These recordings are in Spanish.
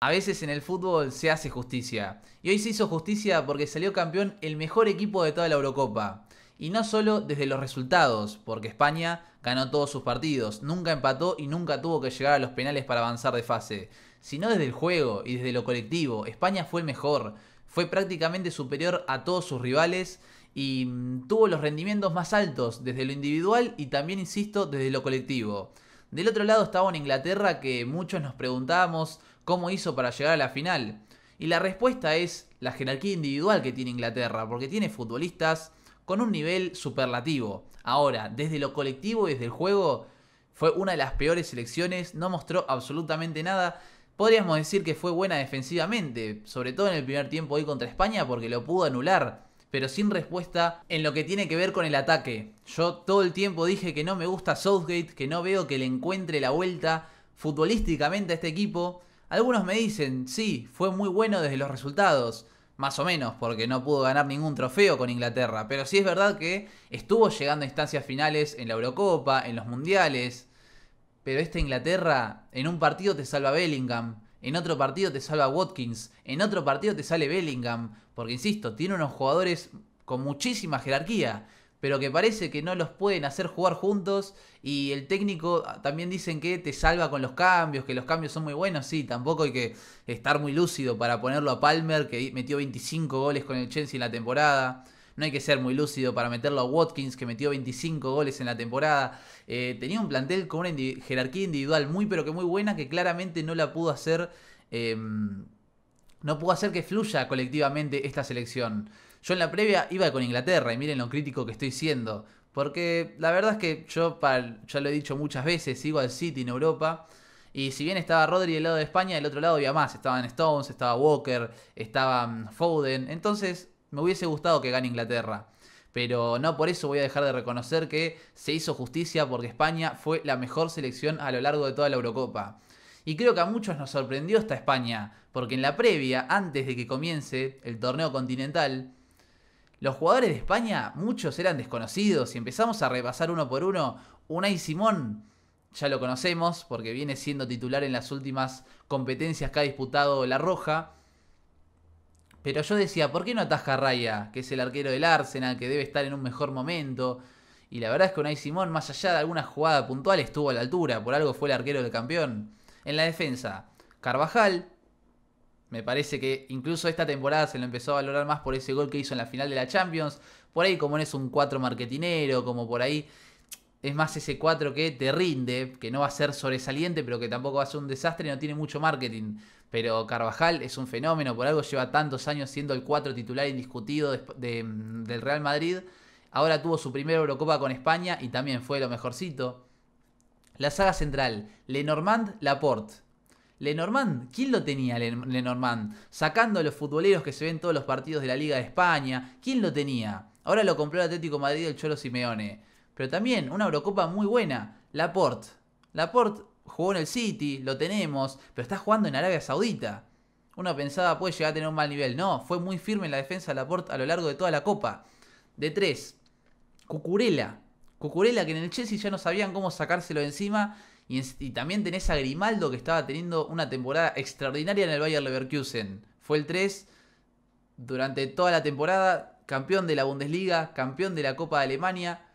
A veces en el fútbol se hace justicia. Y hoy se hizo justicia porque salió campeón el mejor equipo de toda la Eurocopa. Y no solo desde los resultados, porque España ganó todos sus partidos, nunca empató y nunca tuvo que llegar a los penales para avanzar de fase, sino desde el juego y desde lo colectivo. España fue el mejor, fue prácticamente superior a todos sus rivales y mm, tuvo los rendimientos más altos desde lo individual y también, insisto, desde lo colectivo. Del otro lado estaba una Inglaterra que muchos nos preguntábamos cómo hizo para llegar a la final. Y la respuesta es la jerarquía individual que tiene Inglaterra, porque tiene futbolistas con un nivel superlativo. Ahora, desde lo colectivo y desde el juego, fue una de las peores selecciones, no mostró absolutamente nada. Podríamos decir que fue buena defensivamente, sobre todo en el primer tiempo hoy contra España, porque lo pudo anular pero sin respuesta en lo que tiene que ver con el ataque. Yo todo el tiempo dije que no me gusta Southgate, que no veo que le encuentre la vuelta futbolísticamente a este equipo. Algunos me dicen, sí, fue muy bueno desde los resultados, más o menos, porque no pudo ganar ningún trofeo con Inglaterra, pero sí es verdad que estuvo llegando a instancias finales en la Eurocopa, en los Mundiales, pero esta Inglaterra en un partido te salva Bellingham, en otro partido te salva Watkins. En otro partido te sale Bellingham. Porque, insisto, tiene unos jugadores con muchísima jerarquía. Pero que parece que no los pueden hacer jugar juntos. Y el técnico ah, también dicen que te salva con los cambios. Que los cambios son muy buenos. Sí, tampoco hay que estar muy lúcido para ponerlo a Palmer. Que metió 25 goles con el Chelsea en la temporada. No hay que ser muy lúcido para meterlo a Watkins, que metió 25 goles en la temporada. Eh, tenía un plantel con una jerarquía individual muy, pero que muy buena, que claramente no la pudo hacer. Em, no pudo hacer que fluya colectivamente esta selección. Yo en la previa iba con Inglaterra y miren lo crítico que estoy siendo. Porque la verdad es que yo, ya lo he dicho muchas veces, sigo al City en Europa. Y si bien estaba Rodri del lado de España, del otro lado había más. Estaban Stones, estaba Walker, estaba mm, Foden. Entonces me hubiese gustado que gane Inglaterra. Pero no por eso voy a dejar de reconocer que se hizo justicia porque España fue la mejor selección a lo largo de toda la Eurocopa. Y creo que a muchos nos sorprendió esta España, porque en la previa, antes de que comience el torneo continental, los jugadores de España, muchos eran desconocidos, y empezamos a repasar uno por uno. Unai Simón, ya lo conocemos, porque viene siendo titular en las últimas competencias que ha disputado La Roja. Pero yo decía, ¿por qué no ataja Raya, que es el arquero del Arsenal, que debe estar en un mejor momento? Y la verdad es que Unai Simón, más allá de alguna jugada puntual, estuvo a la altura, por algo fue el arquero del campeón. En la defensa, Carvajal, me parece que incluso esta temporada se lo empezó a valorar más por ese gol que hizo en la final de la Champions. Por ahí, como no es un 4 marketinero, como por ahí es más ese 4 que te rinde, que no va a ser sobresaliente, pero que tampoco va a ser un desastre y no tiene mucho marketing. Pero Carvajal es un fenómeno, por algo lleva tantos años siendo el 4 titular indiscutido del Real Madrid. Ahora tuvo su primera Eurocopa con España y también fue lo mejorcito. La saga central, Lenormand Laporte. Lenormand, ¿quién lo tenía Lenormand? Sacando a los futboleros que se ven todos los partidos de la Liga de España, ¿quién lo tenía? Ahora lo compró el Atlético Madrid el Cholo Simeone. Pero también una Eurocopa muy buena. Laporte. Laporte jugó en el City, lo tenemos, pero está jugando en Arabia Saudita. Uno pensaba puede llegar a tener un mal nivel. No, fue muy firme en la defensa de Laporte a lo largo de toda la Copa. De 3. Cucurella. Cucurella que en el Chelsea ya no sabían cómo sacárselo encima. Y, también tenés a Grimaldo que estaba teniendo una temporada extraordinaria en el Bayer Leverkusen. Fue el 3 durante toda la temporada, campeón de la Bundesliga, campeón de la Copa de Alemania,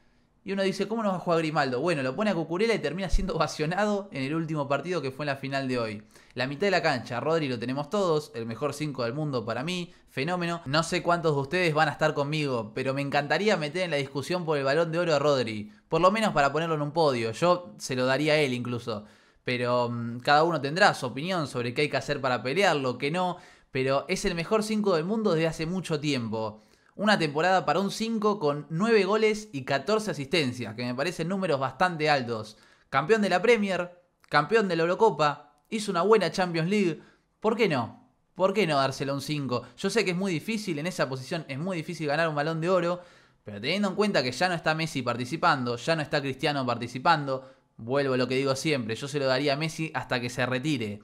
y uno dice, ¿cómo nos va a jugar Grimaldo? Bueno, lo pone a Cucurella y termina siendo ovacionado en el último partido que fue en la final de hoy. La mitad de la cancha, Rodri lo tenemos todos, el mejor 5 del mundo para mí, fenómeno. No sé cuántos de ustedes van a estar conmigo, pero me encantaría meter en la discusión por el balón de oro a Rodri. Por lo menos para ponerlo en un podio, yo se lo daría a él incluso. Pero mm, cada uno tendrá su opinión sobre qué hay que hacer para pelearlo, qué no. Pero es el mejor 5 del mundo desde hace mucho tiempo. Una temporada para un 5 con 9 goles y 14 asistencias, que me parecen números bastante altos. Campeón de la Premier, campeón de la Eurocopa, hizo una buena Champions League. ¿Por qué no? ¿Por qué no dárselo a un 5? Yo sé que es muy difícil, en esa posición es muy difícil ganar un balón de oro, pero teniendo en cuenta que ya no está Messi participando, ya no está Cristiano participando, vuelvo a lo que digo siempre, yo se lo daría a Messi hasta que se retire.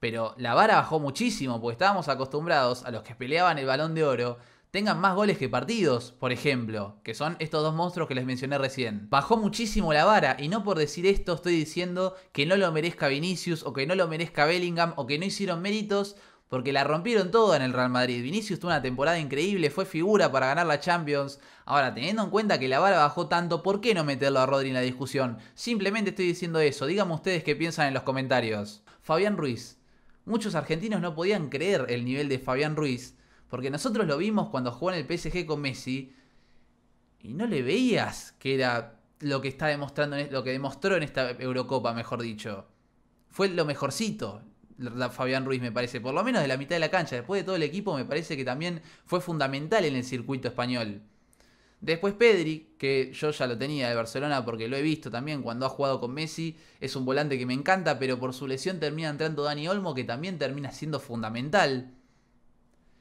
Pero la vara bajó muchísimo, porque estábamos acostumbrados a los que peleaban el balón de oro, tengan más goles que partidos, por ejemplo, que son estos dos monstruos que les mencioné recién. Bajó muchísimo la vara y no por decir esto estoy diciendo que no lo merezca Vinicius o que no lo merezca Bellingham o que no hicieron méritos porque la rompieron todo en el Real Madrid. Vinicius tuvo una temporada increíble, fue figura para ganar la Champions. Ahora, teniendo en cuenta que la vara bajó tanto, ¿por qué no meterlo a Rodri en la discusión? Simplemente estoy diciendo eso, díganme ustedes qué piensan en los comentarios. Fabián Ruiz. Muchos argentinos no podían creer el nivel de Fabián Ruiz porque nosotros lo vimos cuando jugó en el PSG con Messi y no le veías que era lo que está demostrando, e, lo que demostró en esta Eurocopa, mejor dicho. Fue lo mejorcito, Fabián Ruiz, me parece, por lo menos de la mitad de la cancha. Después de todo el equipo, me parece que también fue fundamental en el circuito español. Después Pedri, que yo ya lo tenía de Barcelona porque lo he visto también cuando ha jugado con Messi, es un volante que me encanta, pero por su lesión termina entrando Dani Olmo, que también termina siendo fundamental.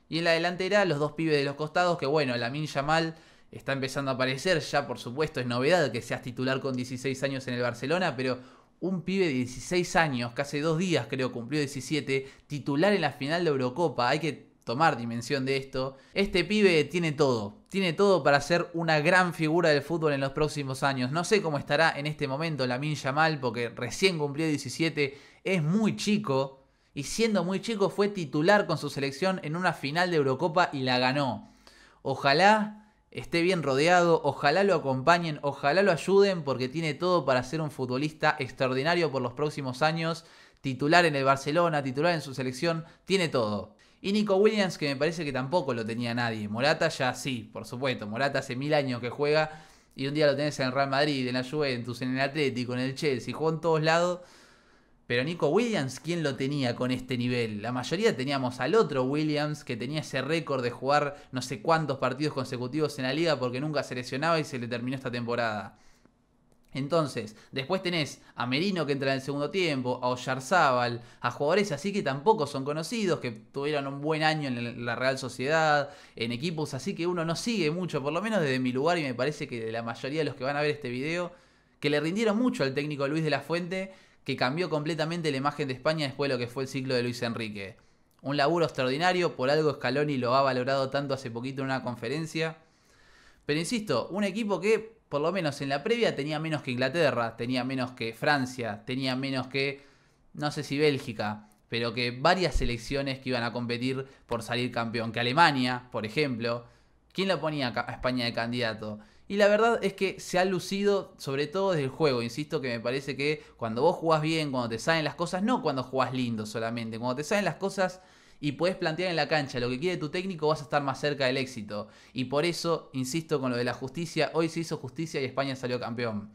Y en la delantera, los dos pibes de los costados, que bueno, Lamin Yamal está empezando a aparecer, ya por supuesto es novedad que seas titular con 16 años en el Barcelona, pero un pibe de 16 años, que hace dos días creo cumplió 17, titular en la final de Eurocopa, hay que tomar dimensión de esto. Este pibe tiene todo, tiene todo para ser una gran figura del fútbol en los próximos años. No sé cómo estará en este momento Lamin Yamal, porque recién cumplió 17, es muy chico, y siendo muy chico fue titular con su selección en una final de Eurocopa y la ganó. Ojalá esté bien rodeado, ojalá lo acompañen, ojalá lo ayuden porque tiene todo para ser un futbolista extraordinario por los próximos años, titular en el Barcelona, titular en su selección, tiene todo. Y Nico Williams, que me parece que tampoco lo tenía nadie. Morata ya sí, por supuesto. Morata hace mil años que juega y un día lo tenés en el Real Madrid, en la Juventus, en el Atlético, en el Chelsea, jugó en todos lados pero Nico Williams, ¿quién lo tenía con este nivel? La mayoría teníamos al otro Williams que tenía ese récord de jugar no sé cuántos partidos consecutivos en la liga porque nunca se lesionaba y se le terminó esta temporada. Entonces, después tenés a Merino que entra en el segundo tiempo, a Oyarzábal, a jugadores así que tampoco son conocidos, que tuvieron un buen año en la Real Sociedad, en equipos así que uno no sigue mucho, por lo menos desde mi lugar y me parece que de la mayoría de los que van a ver este video, que le rindieron mucho al técnico Luis de la Fuente que cambió completamente la imagen de España después de lo que fue el ciclo de Luis Enrique. Un laburo extraordinario, por algo Scaloni lo ha valorado tanto hace poquito en una conferencia. Pero insisto, un equipo que por lo menos en la previa tenía menos que Inglaterra, tenía menos que Francia, tenía menos que, no sé si Bélgica, pero que varias selecciones que iban a competir por salir campeón, que Alemania, por ejemplo, ¿quién lo ponía a España de candidato? Y la verdad es que se ha lucido, sobre todo desde el juego. Insisto que me parece que cuando vos jugás bien, cuando te salen las cosas, no cuando jugás lindo solamente, cuando te salen las cosas y puedes plantear en la cancha lo que quiere tu técnico, vas a estar más cerca del éxito. Y por eso, insisto con lo de la justicia, hoy se hizo justicia y España salió campeón.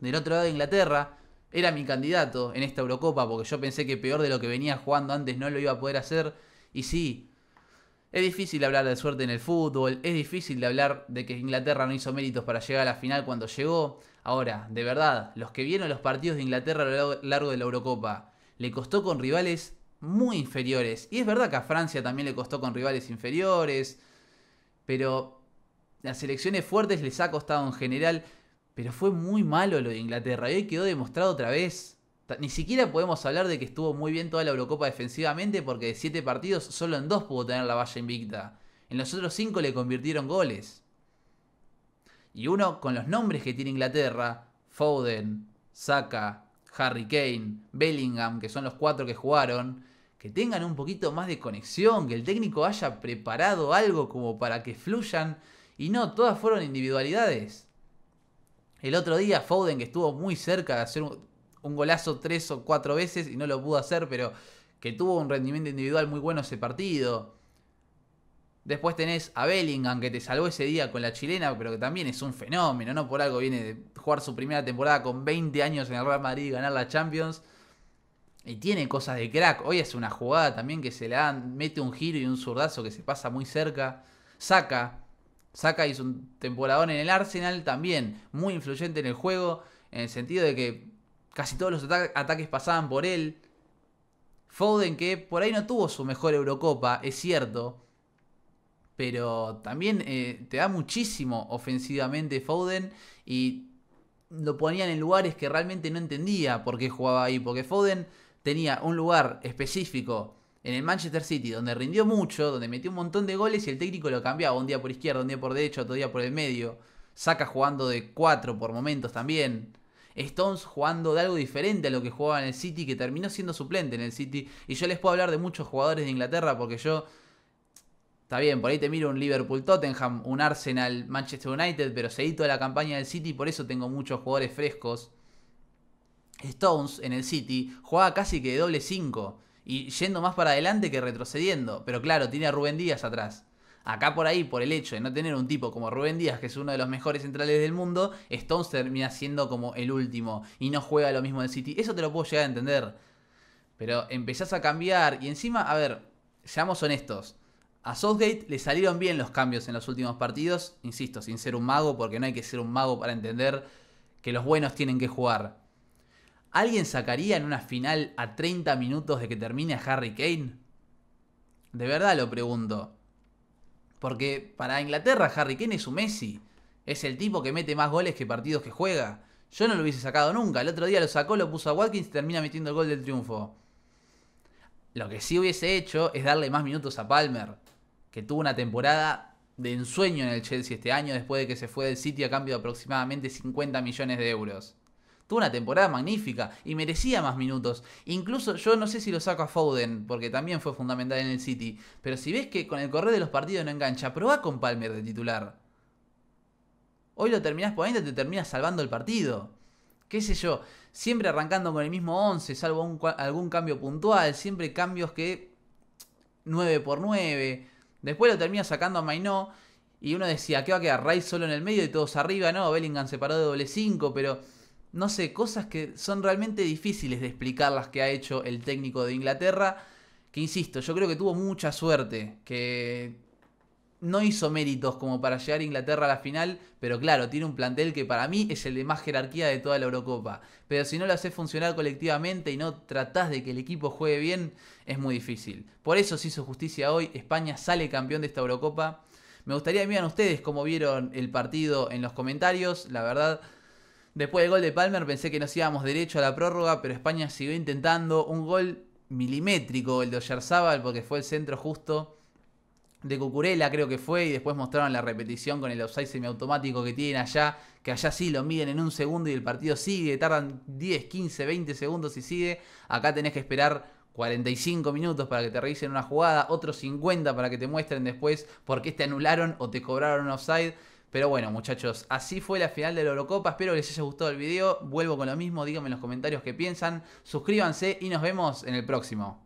Del otro lado de Inglaterra, era mi candidato en esta Eurocopa, porque yo pensé que peor de lo que venía jugando antes no lo iba a poder hacer. Y sí, es difícil hablar de suerte en el fútbol, es difícil de hablar de que Inglaterra no hizo méritos para llegar a la final cuando llegó. Ahora, de verdad, los que vieron los partidos de Inglaterra a lo largo de la Eurocopa, le costó con rivales muy inferiores. Y es verdad que a Francia también le costó con rivales inferiores, pero las selecciones fuertes les ha costado en general, pero fue muy malo lo de Inglaterra y hoy quedó demostrado otra vez. Ni siquiera podemos hablar de que estuvo muy bien toda la Eurocopa defensivamente porque de 7 partidos solo en 2 pudo tener la valla invicta. En los otros cinco le convirtieron goles. Y uno con los nombres que tiene Inglaterra, Foden, Saka, Harry Kane, Bellingham, que son los cuatro que jugaron, que tengan un poquito más de conexión, que el técnico haya preparado algo como para que fluyan y no, todas fueron individualidades. El otro día Foden que estuvo muy cerca de hacer un un golazo tres o cuatro veces y no lo pudo hacer, pero que tuvo un rendimiento individual muy bueno ese partido. Después tenés a Bellingham, que te salvó ese día con la chilena, pero que también es un fenómeno, ¿no? Por algo viene de jugar su primera temporada con 20 años en el Real Madrid y ganar la Champions. Y tiene cosas de crack. Hoy es una jugada también que se le dan, mete un giro y un zurdazo que se pasa muy cerca. Saca, Saca es un temporadón en el Arsenal también, muy influyente en el juego, en el sentido de que Casi todos los ataques pasaban por él. Foden, que por ahí no tuvo su mejor Eurocopa, es cierto. Pero también eh, te da muchísimo ofensivamente Foden y lo ponían en lugares que realmente no entendía por qué jugaba ahí. Porque Foden tenía un lugar específico en el Manchester City donde rindió mucho, donde metió un montón de goles y el técnico lo cambiaba un día por izquierda, un día por derecho otro día por el medio. Saca jugando de cuatro por momentos también. Stones jugando de algo diferente a lo que jugaba en el City, que terminó siendo suplente en el City. Y yo les puedo hablar de muchos jugadores de Inglaterra porque yo... Está bien, por ahí te miro un Liverpool Tottenham, un Arsenal, Manchester United, pero seguí toda la campaña del City, por eso tengo muchos jugadores frescos. Stones en el City jugaba casi que de doble 5 y yendo más para adelante que retrocediendo, pero claro, tiene a Rubén Díaz atrás. Acá por ahí, por el hecho de no tener un tipo como Rubén Díaz, que es uno de los mejores centrales del mundo, Stones termina siendo como el último y no juega lo mismo en City. Eso te lo puedo llegar a entender. Pero empezás a cambiar y encima, a ver, seamos honestos. A Southgate le salieron bien los cambios en los últimos partidos, insisto, sin ser un mago, porque no hay que ser un mago para entender que los buenos tienen que jugar. ¿Alguien sacaría en una final a 30 minutos de que termine Harry Kane? De verdad lo pregunto. Porque para Inglaterra Harry Kane es un Messi. Es el tipo que mete más goles que partidos que juega. Yo no lo hubiese sacado nunca. El otro día lo sacó, lo puso a Watkins y termina metiendo el gol del triunfo. Lo que sí hubiese hecho es darle más minutos a Palmer, que tuvo una temporada de ensueño en el Chelsea este año después de que se fue del sitio a cambio de aproximadamente 50 millones de euros. Tuvo una temporada magnífica y merecía más minutos. Incluso yo no sé si lo saco a Foden, porque también fue fundamental en el City. Pero si ves que con el correr de los partidos no engancha, probá con Palmer de titular. Hoy lo terminás poniendo y te terminas salvando el partido. Qué sé yo, siempre arrancando con el mismo 11, salvo algún cambio puntual, siempre cambios que 9 por 9. Después lo termina sacando a Mainó y uno decía, ¿qué va a quedar? Rice solo en el medio y todos arriba, ¿no? Bellingham se paró de doble 5, pero no sé, cosas que son realmente difíciles de explicar las que ha hecho el técnico de Inglaterra, que insisto, yo creo que tuvo mucha suerte, que no hizo méritos como para llegar a Inglaterra a la final, pero claro, tiene un plantel que para mí es el de más jerarquía de toda la Eurocopa. Pero si no lo haces funcionar colectivamente y no tratás de que el equipo juegue bien, es muy difícil. Por eso se hizo justicia hoy, España sale campeón de esta Eurocopa. Me gustaría que vean ustedes cómo vieron el partido en los comentarios, la verdad Después del gol de Palmer pensé que nos íbamos derecho a la prórroga, pero España siguió intentando un gol milimétrico el de Oyarzábal porque fue el centro justo de Cucurela, creo que fue y después mostraron la repetición con el offside semiautomático que tienen allá, que allá sí lo miden en un segundo y el partido sigue, tardan 10, 15, 20 segundos y sigue. Acá tenés que esperar 45 minutos para que te revisen una jugada, otros 50 para que te muestren después por qué te anularon o te cobraron un offside. Pero bueno, muchachos, así fue la final de la Eurocopa. Espero que les haya gustado el video. Vuelvo con lo mismo. Díganme en los comentarios qué piensan. Suscríbanse y nos vemos en el próximo.